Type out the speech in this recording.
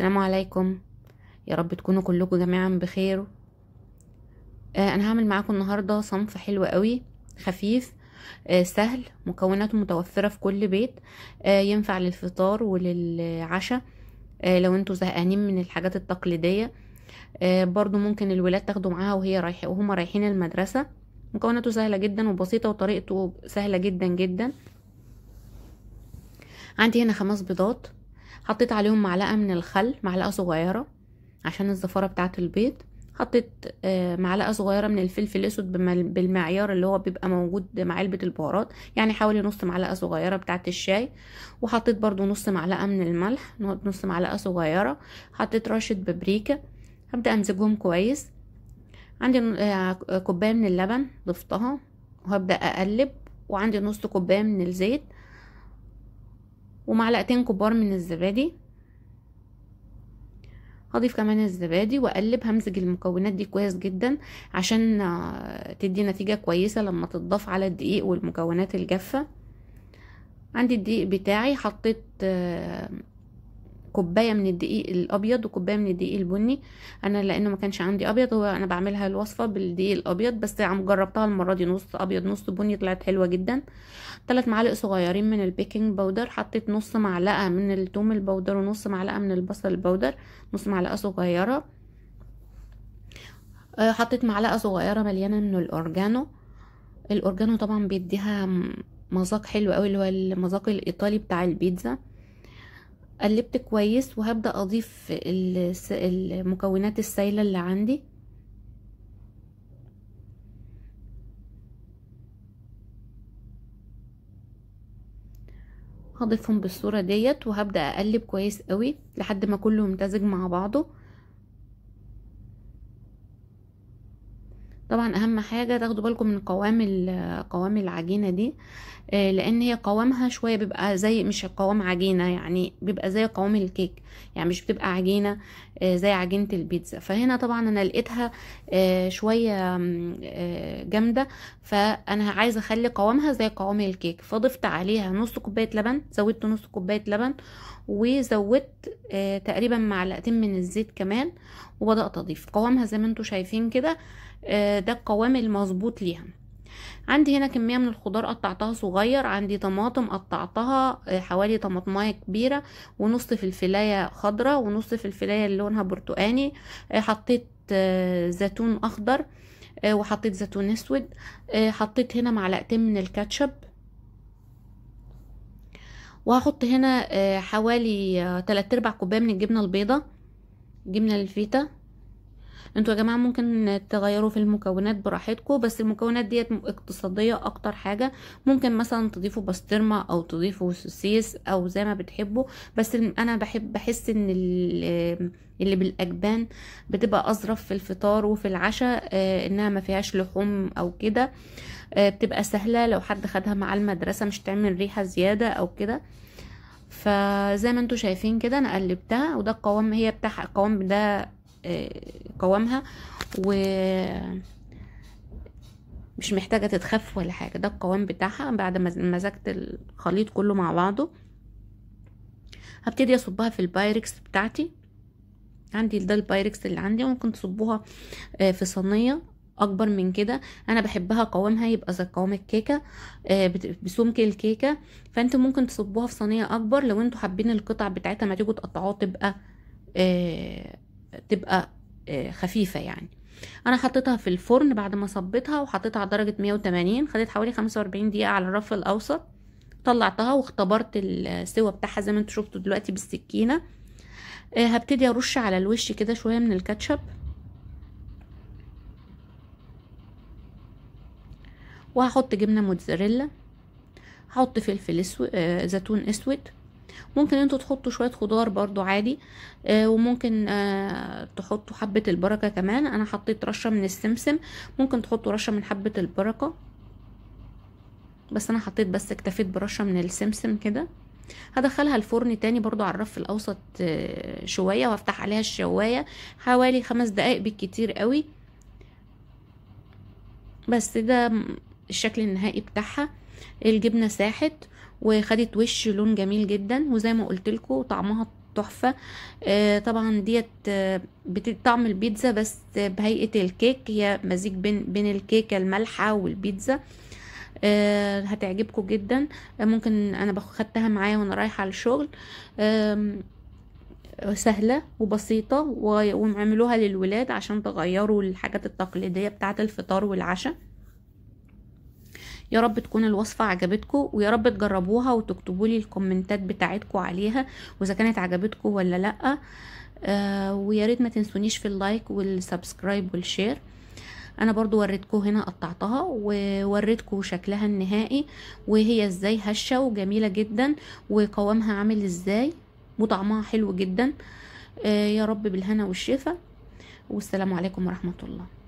السلام عليكم يا رب تكونوا كلكم جميعا بخير آه انا هعمل معاكم النهارده صنف حلو قوي خفيف آه سهل مكوناته متوفره في كل بيت آه ينفع للفطار وللعشاء آه لو انتوا زهقانين من الحاجات التقليديه آه برضو ممكن الولاد تاخدوا معاها وهي رايحه وهما رايحين المدرسه مكوناته سهله جدا وبسيطه وطريقته سهله جدا جدا عندي هنا خمس بيضات حطيت عليهم معلقه من الخل معلقه صغيره عشان الزفاره بتاعه البيض حطيت آه، معلقه صغيره من الفلفل الاسود بالمعيار اللي هو بيبقى موجود مع علبه البهارات يعني حوالي نص معلقه صغيره بتاعه الشاي وحطيت برضو نص معلقه من الملح نص معلقه صغيره حطيت رشه بابريكا هبدا امزجهم كويس عندي آه، كوبايه من اللبن ضفتها وهبدا اقلب وعندي نص كوبايه من الزيت ومعلقتين كبار من الزبادي هضيف كمان الزبادي واقلب همزج المكونات دي كويس جدا عشان آه، تدي نتيجه كويسه لما تتضاف على الدقيق والمكونات الجافه عندي الدقيق بتاعي حطيت آه، كوبايه من الدقيق الابيض وكوبايه من الدقيق البني انا لانه ما كانش عندي ابيض هو انا بعملها الوصفه بالدقيق الابيض بس عم جربتها المره دي نص ابيض نص بني طلعت حلوه جدا ثلاث معالق صغيرين من البيكنج باودر حطيت نص معلقه من الثوم البودر ونص معلقه من البصل البودر نص معلقه صغيره آه، حطيت معلقه صغيره مليانه من الاورجانو الاورجانو طبعا بيديها مذاق حلو قوي اللي هو المذاق الايطالي بتاع البيتزا قلبت كويس وهبدأ اضيف المكونات السايلة اللي عندي هضيفهم بالصورة ديت وهبدأ اقلب كويس قوي لحد ما كله يمتزج مع بعضه طبعا اهم حاجه تاخدوا بالكم من قوام قوام العجينه دي آه، لان هي قوامها شويه بيبقى زي مش قوام عجينه يعني بيبقى زي قوام الكيك يعني مش بتبقى عجينه آه، زي عجينه البيتزا فهنا طبعا انا لقيتها آه، شويه جامده فانا عايزه اخلي قوامها زي قوام الكيك فضفت عليها نص كوبايه لبن زودت نص كوبايه لبن وزودت تقريبا معلقتين من الزيت كمان وبدات اضيف قوامها زي ما انتم شايفين كده ده القوام المظبوط ليها عندي هنا كمية من الخضار قطعتها صغير عندي طماطم قطعتها آه، حوالي طماطماية كبيرة ونص فلفلاية خضرة ونص فلفلاية اللي لونها برتقاني آه، حطيت آه، زيتون اخضر وحطيت زيتون اسود حطيت هنا معلقتين من الكاتشب وهحط هنا حوالي تلات ارباع كوبايه من الجبنه البيضه جبنه الفيتا انتوا يا جماعه ممكن تغيروا في المكونات براحتكم بس المكونات ديت اقتصاديه اكتر حاجه ممكن مثلا تضيفوا بسطرمه او تضيفوا سوسيس او زي ما بتحبوا بس انا بحب بحس ان اللي بالاجبان بتبقى اظرف في الفطار وفي العشاء آه، انها ما فيهاش لحوم او كده آه، بتبقى سهله لو حد خدها مع المدرسه مش تعمل ريحه زياده او كده فزي ما انتوا شايفين كده انا قلبتها وده القوام هي بتاع القوام ده قوامها و مش محتاجه تتخف ولا حاجه ده القوام بتاعها بعد ما مزجت الخليط كله مع بعضه هبتدي اصبها في البايركس بتاعتي عندي ده البايركس اللي عندي ممكن تصبوها آه، في صينيه اكبر من كده انا بحبها قوامها يبقى زي قوام الكيكه آه، بسمك الكيكه فانت ممكن تصبوها في صينيه اكبر لو انتوا حابين القطع بتاعتها ما تيجوا تقطعوها تبقى آه، تبقى آه، خفيفة يعني انا حطيتها في الفرن بعد ما صبيتها وحطيتها على درجة 180 خدت حوالي 45 دقيقة على الرف الاوسط طلعتها واختبرت السوا بتاعها زي ما انتوا شفتوا دلوقتي بالسكينة آه، هبتدي ارش على الوش كده شوية من الكاتشب وهحط جبنة موتزاريلا هحط فلفل اسود آه، زيتون اسود ممكن انتوا تحطوا شويه خضار برضو عادي آه وممكن آه تحطوا حبه البركه كمان انا حطيت رشه من السمسم ممكن تحطوا رشه من حبه البركه بس انا حطيت بس اكتفيت برشه من السمسم كده هدخلها الفرن تاني برضو على الرف الاوسط آه شويه وافتح عليها الشوايه حوالي خمس دقائق بالكتير قوي بس ده الشكل النهائي بتاعها الجبنه ساحت وخدت وش لون جميل جدا وزي ما قلت لكم طعمها تحفه آه طبعا ديت آه، بتطعم طعم البيتزا بس بهيئه الكيك هي مزيج بين بين الكيكه المالحه والبيتزا آه هتعجبكم جدا آه ممكن انا خدتها معايا وانا رايحه على الشغل آه سهله وبسيطه وعملوها للولاد عشان تغيروا الحاجات التقليديه بتاعه الفطار والعشاء يا رب تكون الوصفه عجبتكم ويا رب تجربوها وتكتبوا لي الكومنتات بتاعتكم عليها واذا كانت عجبتكم ولا لا آه ويا ريت ما تنسونيش في اللايك والسبسكرايب والشير انا برضو وريتكم هنا قطعتها ووريتكم شكلها النهائي وهي ازاي هشه وجميله جدا وقوامها عامل ازاي وطعمها حلو جدا آه يا رب بالهنا والشفا والسلام عليكم ورحمه الله